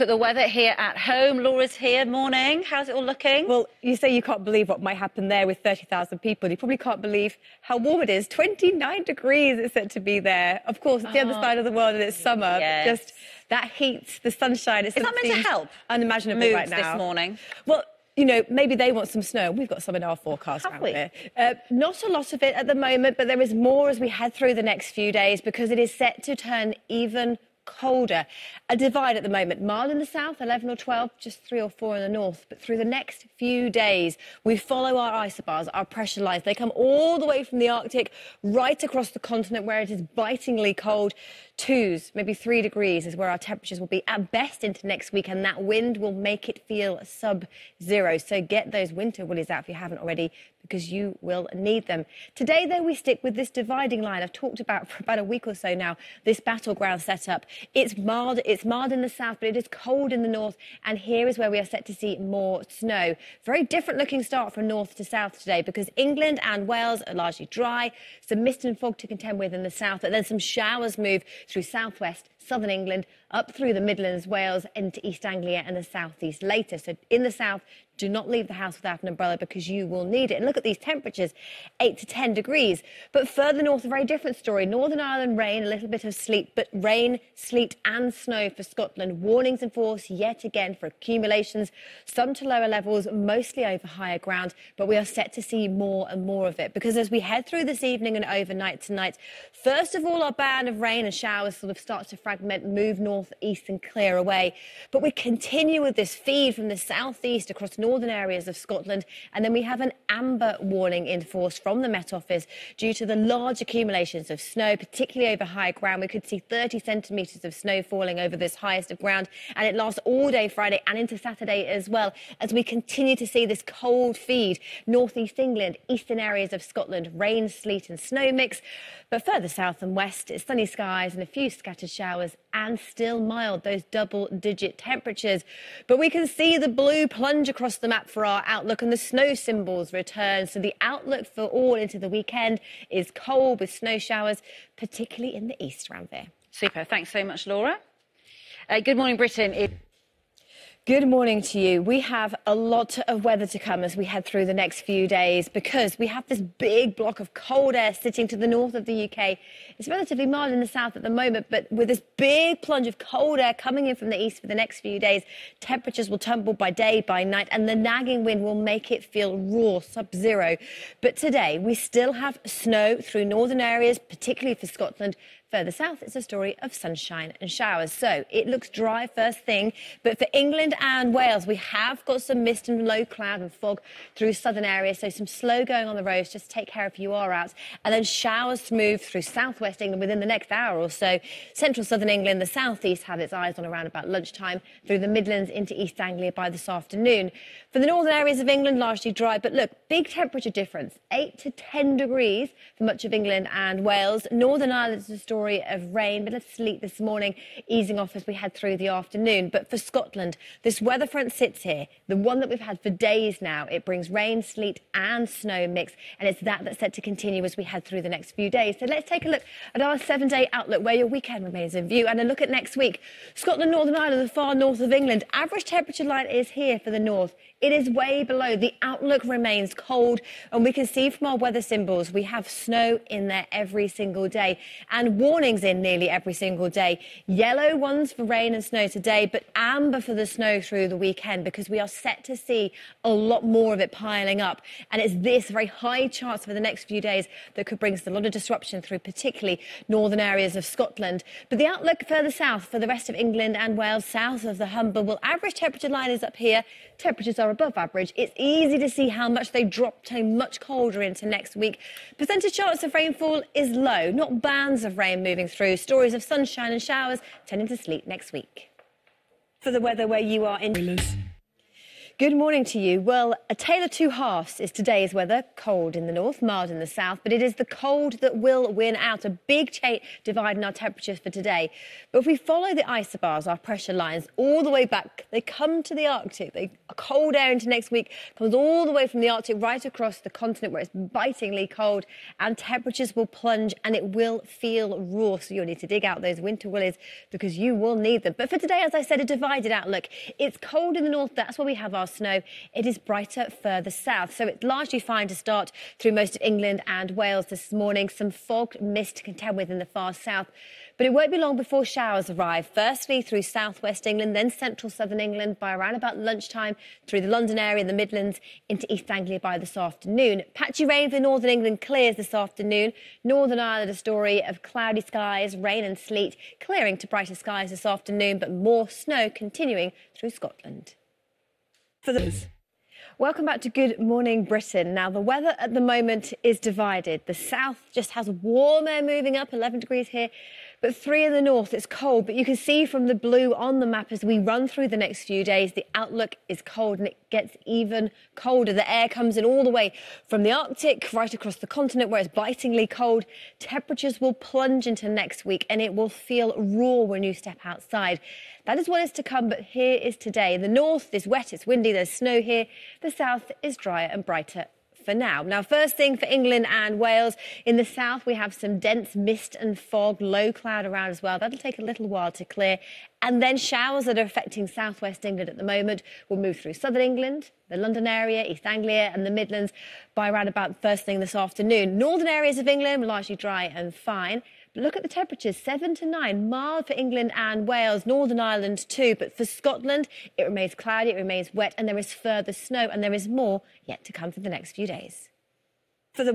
At the weather here at home, Laura's here. Morning. How's it all looking? Well, you say you can't believe what might happen there with 30,000 people. You probably can't believe how warm it is. 29 degrees it's said to be there. Of course, it's the other oh. side of the world and it's summer. Yes. Just that heat, the sunshine. It's is that meant to help? Unimaginable right now. this morning. Well you know, maybe they want some snow. We've got some in our forecast out there. Uh, not a lot of it at the moment, but there is more as we head through the next few days because it is set to turn even colder. A divide at the moment, mild in the south, 11 or 12, just 3 or 4 in the north. But through the next few days, we follow our isobars, our pressure lines. They come all the way from the Arctic right across the continent where it is bitingly cold. Twos, maybe 3 degrees is where our temperatures will be at best into next week. And that wind will make it feel sub-zero. So get those winter woolies out if you haven't already because you will need them. Today, though, we stick with this dividing line I've talked about for about a week or so now, this battleground setup. It's mild, it's mild in the south, but it is cold in the north, and here is where we are set to see more snow. Very different looking start from north to south today because England and Wales are largely dry, some mist and fog to contend with in the south, but then some showers move through southwest southern England, up through the Midlands, Wales, into East Anglia and the southeast later. So in the south, do not leave the house without an umbrella because you will need it. And look at these temperatures, 8 to 10 degrees. But further north, a very different story. Northern Ireland rain, a little bit of sleet, but rain, sleet and snow for Scotland. Warnings in force yet again for accumulations, some to lower levels, mostly over higher ground. But we are set to see more and more of it because as we head through this evening and overnight tonight, first of all, our band of rain and showers sort of starts to fragment Move north-east and clear away. But we continue with this feed from the southeast across northern areas of Scotland. And then we have an amber warning in force from the Met Office due to the large accumulations of snow, particularly over high ground. We could see 30 centimetres of snow falling over this highest of ground. And it lasts all day Friday and into Saturday as well, as we continue to see this cold feed. Northeast England, eastern areas of Scotland, rain, sleet and snow mix. But further south and west, it's sunny skies and a few scattered showers and still mild, those double digit temperatures. But we can see the blue plunge across the map for our outlook and the snow symbols return. So the outlook for all into the weekend is cold with snow showers, particularly in the east around there. Super. Thanks so much, Laura. Uh, good morning, Britain. It Good morning to you. We have a lot of weather to come as we head through the next few days because we have this big block of cold air sitting to the north of the UK. It's relatively mild in the south at the moment, but with this big plunge of cold air coming in from the east for the next few days, temperatures will tumble by day, by night, and the nagging wind will make it feel raw, sub zero. But today, we still have snow through northern areas, particularly for Scotland, Further south, it's a story of sunshine and showers. So it looks dry first thing, but for England and Wales, we have got some mist and low cloud and fog through southern areas. So some slow going on the roads. Just take care if you are out. And then showers move through southwest England within the next hour or so. Central southern England, the southeast have its eyes on around about lunchtime through the Midlands into East Anglia by this afternoon. For the northern areas of England, largely dry, but look, big temperature difference, 8 to 10 degrees for much of England and Wales. Northern Ireland is a story story of rain, bit of sleet this morning, easing off as we head through the afternoon. But for Scotland, this weather front sits here, the one that we've had for days now. It brings rain, sleet, and snow mix, and it's that that's set to continue as we head through the next few days. So let's take a look at our seven day outlook where your weekend remains in view, and a look at next week. Scotland, Northern Ireland, the far north of England. Average temperature line is here for the north. It is way below. The outlook remains cold, and we can see from our weather symbols we have snow in there every single day. And warnings in nearly every single day. Yellow ones for rain and snow today, but amber for the snow through the weekend because we are set to see a lot more of it piling up. And it's this very high chance for the next few days that could bring us a lot of disruption through particularly northern areas of Scotland. But the outlook further south for the rest of England and Wales, south of the Humber, will average temperature line is up here. Temperatures are above average. It's easy to see how much they drop to much colder into next week. Percentage chance of rainfall is low, not bands of rain moving through. Stories of sunshine and showers turning to sleet next week. For the weather where you are in. Good morning to you. Well, a tale of two halves is today's weather. Cold in the north, mild in the south, but it is the cold that will win out. A big divide in our temperatures for today. But if we follow the isobars, our pressure lines, all the way back, they come to the Arctic. They cold air into next week comes all the way from the Arctic right across the continent where it's bitingly cold, and temperatures will plunge and it will feel raw. So you'll need to dig out those winter willies because you will need them. But for today, as I said, a divided outlook. It's cold in the north. That's where we have our snow, it is brighter further south. So it's largely fine to start through most of England and Wales this morning. Some fog, mist to contend with in the far south. But it won't be long before showers arrive, firstly through southwest England, then central southern England by around about lunchtime, through the London area, the Midlands, into East Anglia by this afternoon. Patchy rain for northern England clears this afternoon. Northern Ireland, a story of cloudy skies, rain and sleet, clearing to brighter skies this afternoon, but more snow continuing through Scotland for Welcome back to Good Morning Britain. Now, the weather at the moment is divided. The south just has warm air moving up, 11 degrees here, but three in the north, it's cold. But you can see from the blue on the map as we run through the next few days, the outlook is cold and it gets even colder. The air comes in all the way from the Arctic right across the continent where it's bitingly cold. Temperatures will plunge into next week and it will feel raw when you step outside. That is what is to come, but here is today. The north is wet, it's windy, there's snow here. The south is drier and brighter for now. Now, first thing for England and Wales. In the south, we have some dense mist and fog, low cloud around as well. That'll take a little while to clear. And then showers that are affecting southwest England at the moment will move through southern England, the London area, East Anglia, and the Midlands by around about first thing this afternoon. Northern areas of England largely dry and fine. look at the temperatures 7 to 9, mild for England and Wales, Northern Ireland too. But for Scotland, it remains cloudy, it remains wet, and there is further snow, and there is more yet to come for the next few days ways.